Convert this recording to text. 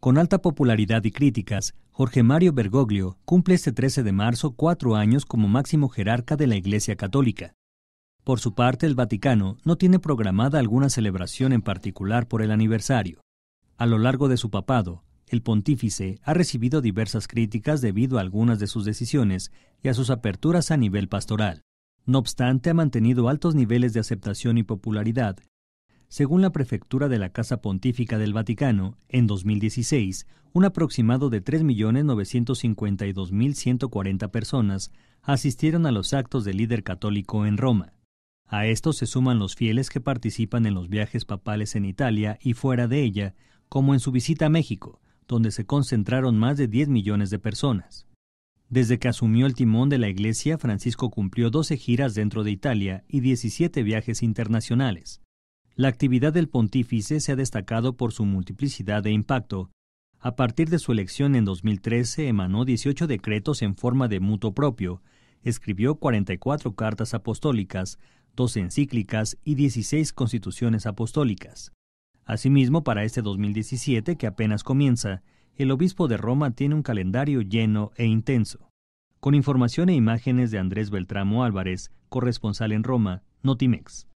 Con alta popularidad y críticas, Jorge Mario Bergoglio cumple este 13 de marzo cuatro años como máximo jerarca de la Iglesia Católica. Por su parte, el Vaticano no tiene programada alguna celebración en particular por el aniversario. A lo largo de su papado, el pontífice ha recibido diversas críticas debido a algunas de sus decisiones y a sus aperturas a nivel pastoral. No obstante, ha mantenido altos niveles de aceptación y popularidad según la prefectura de la Casa Pontífica del Vaticano, en 2016, un aproximado de 3.952.140 personas asistieron a los actos del líder católico en Roma. A estos se suman los fieles que participan en los viajes papales en Italia y fuera de ella, como en su visita a México, donde se concentraron más de 10 millones de personas. Desde que asumió el timón de la Iglesia, Francisco cumplió 12 giras dentro de Italia y 17 viajes internacionales. La actividad del pontífice se ha destacado por su multiplicidad de impacto. A partir de su elección en 2013 emanó 18 decretos en forma de mutuo propio, escribió 44 cartas apostólicas, 12 encíclicas y 16 constituciones apostólicas. Asimismo, para este 2017, que apenas comienza, el obispo de Roma tiene un calendario lleno e intenso. Con información e imágenes de Andrés Beltramo Álvarez, corresponsal en Roma, Notimex.